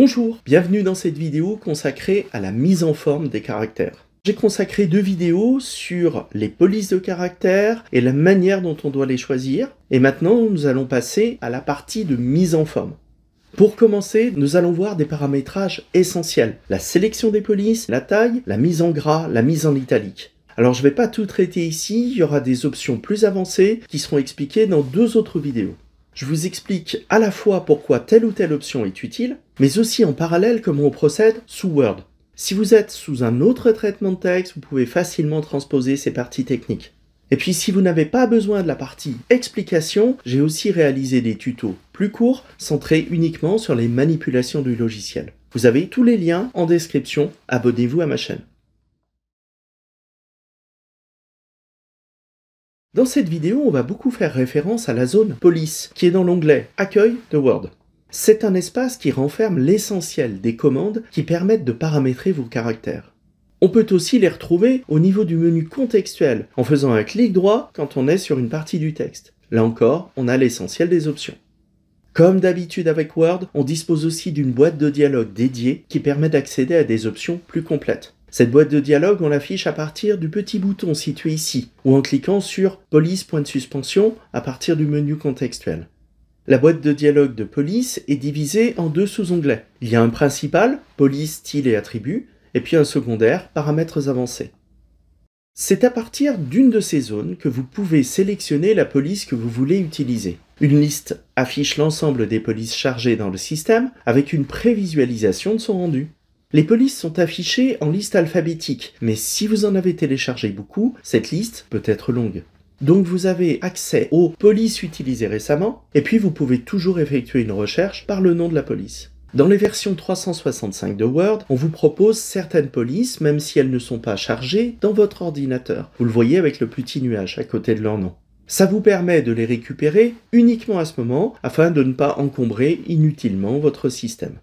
Bonjour, bienvenue dans cette vidéo consacrée à la mise en forme des caractères. J'ai consacré deux vidéos sur les polices de caractères et la manière dont on doit les choisir. Et maintenant, nous allons passer à la partie de mise en forme. Pour commencer, nous allons voir des paramétrages essentiels. La sélection des polices, la taille, la mise en gras, la mise en italique. Alors je ne vais pas tout traiter ici, il y aura des options plus avancées qui seront expliquées dans deux autres vidéos je vous explique à la fois pourquoi telle ou telle option est utile, mais aussi en parallèle comment on procède sous Word. Si vous êtes sous un autre traitement de texte, vous pouvez facilement transposer ces parties techniques. Et puis si vous n'avez pas besoin de la partie explication, j'ai aussi réalisé des tutos plus courts centrés uniquement sur les manipulations du logiciel. Vous avez tous les liens en description, abonnez-vous à ma chaîne. Dans cette vidéo, on va beaucoup faire référence à la zone police, qui est dans l'onglet Accueil de Word. C'est un espace qui renferme l'essentiel des commandes qui permettent de paramétrer vos caractères. On peut aussi les retrouver au niveau du menu contextuel, en faisant un clic droit quand on est sur une partie du texte. Là encore, on a l'essentiel des options. Comme d'habitude avec Word, on dispose aussi d'une boîte de dialogue dédiée qui permet d'accéder à des options plus complètes. Cette boîte de dialogue, on l'affiche à partir du petit bouton situé ici, ou en cliquant sur Police point de suspension à partir du menu contextuel. La boîte de dialogue de Police est divisée en deux sous-onglets. Il y a un principal, Police, style et attributs, et puis un secondaire, Paramètres avancés. C'est à partir d'une de ces zones que vous pouvez sélectionner la police que vous voulez utiliser. Une liste affiche l'ensemble des polices chargées dans le système avec une prévisualisation de son rendu. Les polices sont affichées en liste alphabétique, mais si vous en avez téléchargé beaucoup, cette liste peut être longue. Donc vous avez accès aux polices utilisées récemment, et puis vous pouvez toujours effectuer une recherche par le nom de la police. Dans les versions 365 de Word, on vous propose certaines polices, même si elles ne sont pas chargées, dans votre ordinateur. Vous le voyez avec le petit nuage à côté de leur nom. Ça vous permet de les récupérer uniquement à ce moment afin de ne pas encombrer inutilement votre système.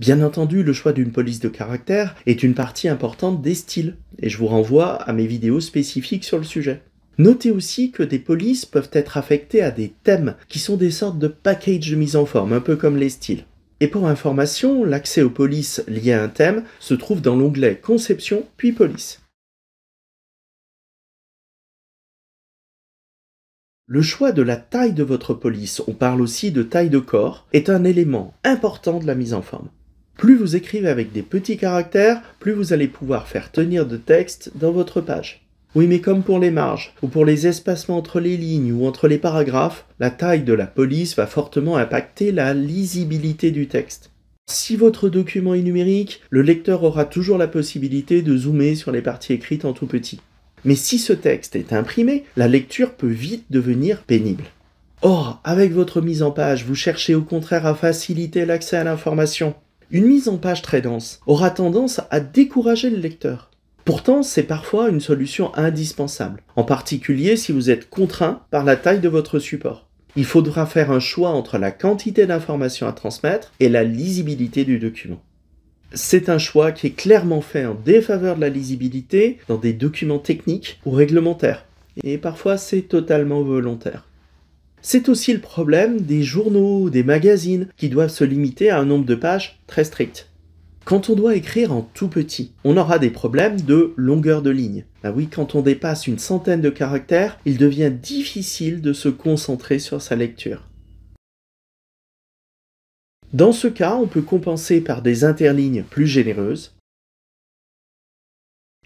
Bien entendu, le choix d'une police de caractère est une partie importante des styles, et je vous renvoie à mes vidéos spécifiques sur le sujet. Notez aussi que des polices peuvent être affectées à des thèmes, qui sont des sortes de packages de mise en forme, un peu comme les styles. Et pour information, l'accès aux polices liées à un thème se trouve dans l'onglet Conception puis Police. Le choix de la taille de votre police, on parle aussi de taille de corps, est un élément important de la mise en forme. Plus vous écrivez avec des petits caractères, plus vous allez pouvoir faire tenir de texte dans votre page. Oui, mais comme pour les marges, ou pour les espacements entre les lignes ou entre les paragraphes, la taille de la police va fortement impacter la lisibilité du texte. Si votre document est numérique, le lecteur aura toujours la possibilité de zoomer sur les parties écrites en tout petit. Mais si ce texte est imprimé, la lecture peut vite devenir pénible. Or, avec votre mise en page, vous cherchez au contraire à faciliter l'accès à l'information une mise en page très dense aura tendance à décourager le lecteur. Pourtant, c'est parfois une solution indispensable, en particulier si vous êtes contraint par la taille de votre support. Il faudra faire un choix entre la quantité d'informations à transmettre et la lisibilité du document. C'est un choix qui est clairement fait en défaveur de la lisibilité dans des documents techniques ou réglementaires, et parfois c'est totalement volontaire. C'est aussi le problème des journaux, des magazines, qui doivent se limiter à un nombre de pages très strict. Quand on doit écrire en tout petit, on aura des problèmes de longueur de ligne. Bah oui, quand on dépasse une centaine de caractères, il devient difficile de se concentrer sur sa lecture. Dans ce cas, on peut compenser par des interlignes plus généreuses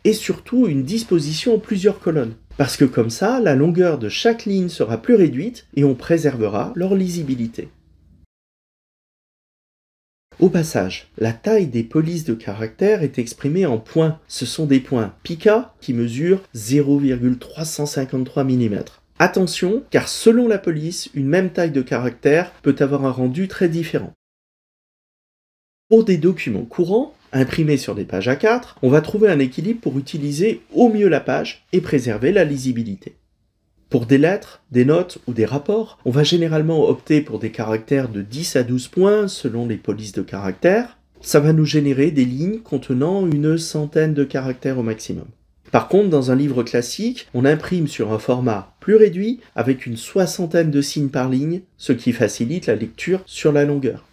et surtout une disposition en plusieurs colonnes. Parce que comme ça, la longueur de chaque ligne sera plus réduite et on préservera leur lisibilité. Au passage, la taille des polices de caractères est exprimée en points. Ce sont des points pica qui mesurent 0,353 mm. Attention, car selon la police, une même taille de caractère peut avoir un rendu très différent. Pour des documents courants, Imprimé sur des pages A4, on va trouver un équilibre pour utiliser au mieux la page et préserver la lisibilité. Pour des lettres, des notes ou des rapports, on va généralement opter pour des caractères de 10 à 12 points selon les polices de caractères. Ça va nous générer des lignes contenant une centaine de caractères au maximum. Par contre, dans un livre classique, on imprime sur un format plus réduit avec une soixantaine de signes par ligne, ce qui facilite la lecture sur la longueur.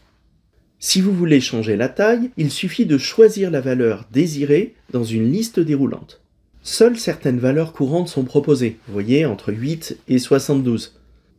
Si vous voulez changer la taille, il suffit de choisir la valeur désirée dans une liste déroulante. Seules certaines valeurs courantes sont proposées, vous voyez, entre 8 et 72.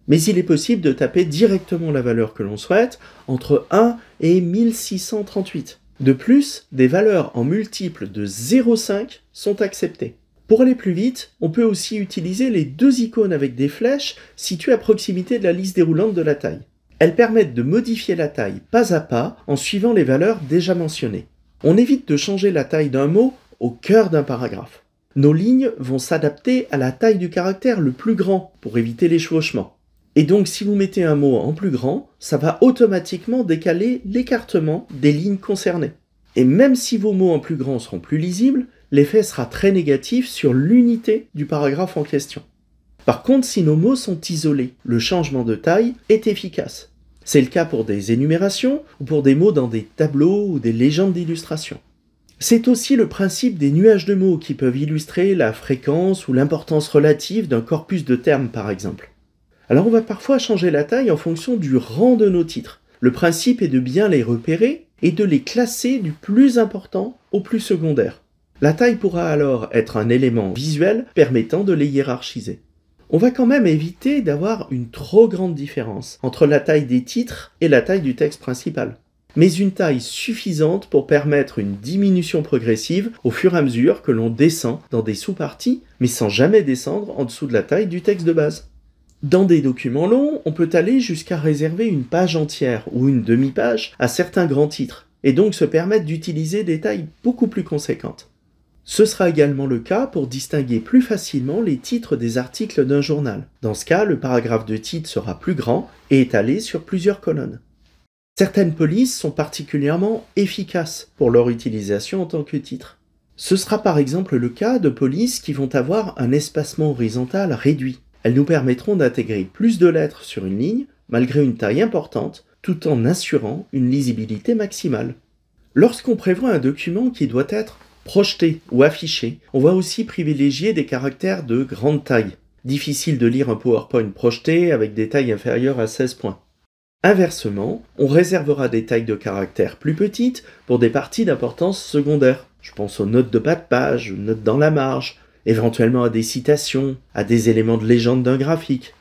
Mais il est possible de taper directement la valeur que l'on souhaite, entre 1 et 1638. De plus, des valeurs en multiples de 0,5 sont acceptées. Pour aller plus vite, on peut aussi utiliser les deux icônes avec des flèches situées à proximité de la liste déroulante de la taille. Elles permettent de modifier la taille pas à pas en suivant les valeurs déjà mentionnées. On évite de changer la taille d'un mot au cœur d'un paragraphe. Nos lignes vont s'adapter à la taille du caractère le plus grand pour éviter les chevauchements. Et donc si vous mettez un mot en plus grand, ça va automatiquement décaler l'écartement des lignes concernées. Et même si vos mots en plus grand seront plus lisibles, l'effet sera très négatif sur l'unité du paragraphe en question. Par contre, si nos mots sont isolés, le changement de taille est efficace. C'est le cas pour des énumérations ou pour des mots dans des tableaux ou des légendes d'illustration. C'est aussi le principe des nuages de mots qui peuvent illustrer la fréquence ou l'importance relative d'un corpus de termes par exemple. Alors on va parfois changer la taille en fonction du rang de nos titres. Le principe est de bien les repérer et de les classer du plus important au plus secondaire. La taille pourra alors être un élément visuel permettant de les hiérarchiser on va quand même éviter d'avoir une trop grande différence entre la taille des titres et la taille du texte principal. Mais une taille suffisante pour permettre une diminution progressive au fur et à mesure que l'on descend dans des sous-parties, mais sans jamais descendre en dessous de la taille du texte de base. Dans des documents longs, on peut aller jusqu'à réserver une page entière ou une demi-page à certains grands titres, et donc se permettre d'utiliser des tailles beaucoup plus conséquentes. Ce sera également le cas pour distinguer plus facilement les titres des articles d'un journal. Dans ce cas, le paragraphe de titre sera plus grand et étalé sur plusieurs colonnes. Certaines polices sont particulièrement efficaces pour leur utilisation en tant que titre. Ce sera par exemple le cas de polices qui vont avoir un espacement horizontal réduit. Elles nous permettront d'intégrer plus de lettres sur une ligne, malgré une taille importante, tout en assurant une lisibilité maximale. Lorsqu'on prévoit un document qui doit être Projeté ou affiché, on va aussi privilégier des caractères de grande taille. Difficile de lire un PowerPoint projeté avec des tailles inférieures à 16 points. Inversement, on réservera des tailles de caractères plus petites pour des parties d'importance secondaire. Je pense aux notes de bas de page, aux notes dans la marge, éventuellement à des citations, à des éléments de légende d'un graphique.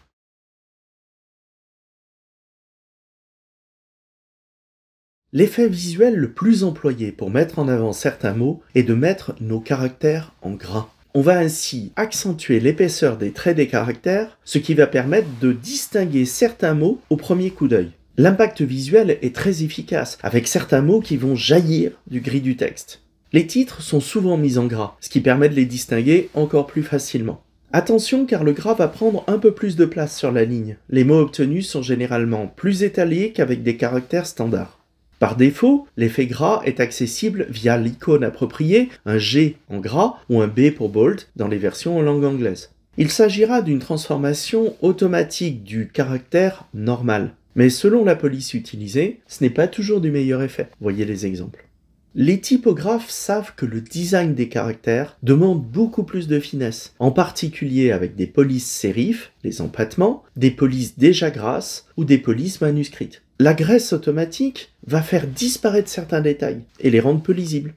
L'effet visuel le plus employé pour mettre en avant certains mots est de mettre nos caractères en gras. On va ainsi accentuer l'épaisseur des traits des caractères, ce qui va permettre de distinguer certains mots au premier coup d'œil. L'impact visuel est très efficace, avec certains mots qui vont jaillir du gris du texte. Les titres sont souvent mis en gras, ce qui permet de les distinguer encore plus facilement. Attention car le gras va prendre un peu plus de place sur la ligne. Les mots obtenus sont généralement plus étalés qu'avec des caractères standards. Par défaut, l'effet gras est accessible via l'icône appropriée, un G en gras ou un B pour bold dans les versions en langue anglaise. Il s'agira d'une transformation automatique du caractère normal. Mais selon la police utilisée, ce n'est pas toujours du meilleur effet. Voyez les exemples. Les typographes savent que le design des caractères demande beaucoup plus de finesse, en particulier avec des polices sérif, les empattements, des polices déjà grasses ou des polices manuscrites. La graisse automatique va faire disparaître certains détails et les rendre peu lisibles.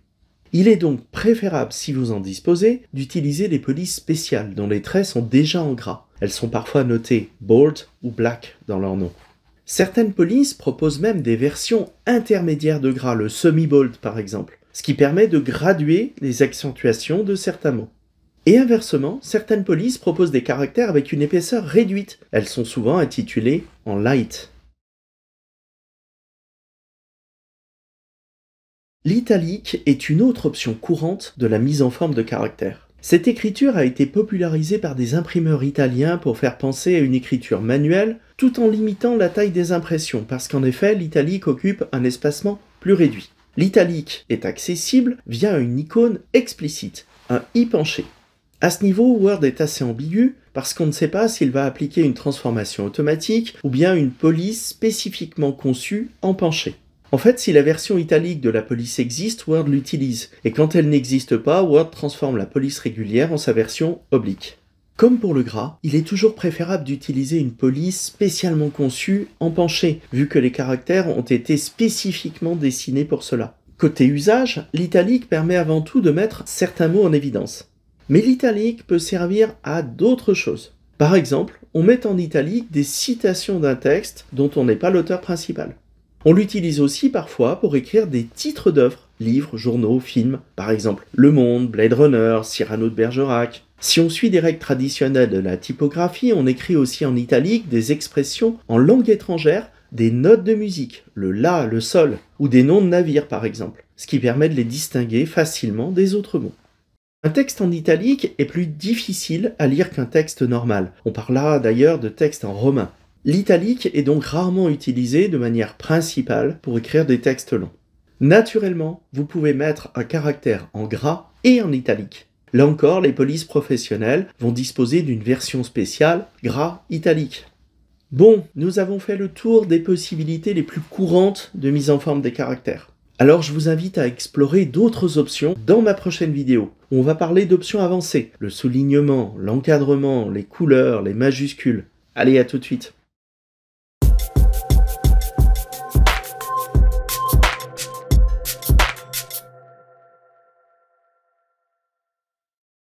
Il est donc préférable, si vous en disposez, d'utiliser des polices spéciales dont les traits sont déjà en gras. Elles sont parfois notées bold ou black dans leur nom. Certaines polices proposent même des versions intermédiaires de gras, le semi-bold par exemple, ce qui permet de graduer les accentuations de certains mots. Et inversement, certaines polices proposent des caractères avec une épaisseur réduite. Elles sont souvent intitulées en light. L'italique est une autre option courante de la mise en forme de caractères. Cette écriture a été popularisée par des imprimeurs italiens pour faire penser à une écriture manuelle, tout en limitant la taille des impressions, parce qu'en effet, l'italique occupe un espacement plus réduit. L'italique est accessible via une icône explicite, un i penché. À ce niveau, Word est assez ambigu parce qu'on ne sait pas s'il va appliquer une transformation automatique ou bien une police spécifiquement conçue en penché. En fait, si la version italique de la police existe, Word l'utilise, et quand elle n'existe pas, Word transforme la police régulière en sa version oblique. Comme pour le gras, il est toujours préférable d'utiliser une police spécialement conçue en penché, vu que les caractères ont été spécifiquement dessinés pour cela. Côté usage, l'italique permet avant tout de mettre certains mots en évidence. Mais l'italique peut servir à d'autres choses. Par exemple, on met en italique des citations d'un texte dont on n'est pas l'auteur principal. On l'utilise aussi parfois pour écrire des titres d'œuvres, livres, journaux, films, par exemple Le Monde, Blade Runner, Cyrano de Bergerac. Si on suit des règles traditionnelles de la typographie, on écrit aussi en italique des expressions en langue étrangère, des notes de musique, le la, le sol, ou des noms de navires par exemple, ce qui permet de les distinguer facilement des autres mots. Un texte en italique est plus difficile à lire qu'un texte normal. On parlera d'ailleurs de texte en romain. L'italique est donc rarement utilisé de manière principale pour écrire des textes longs. Naturellement, vous pouvez mettre un caractère en gras et en italique. Là encore, les polices professionnelles vont disposer d'une version spéciale gras italique. Bon, nous avons fait le tour des possibilités les plus courantes de mise en forme des caractères. Alors je vous invite à explorer d'autres options dans ma prochaine vidéo. On va parler d'options avancées, le soulignement, l'encadrement, les couleurs, les majuscules. Allez, à tout de suite.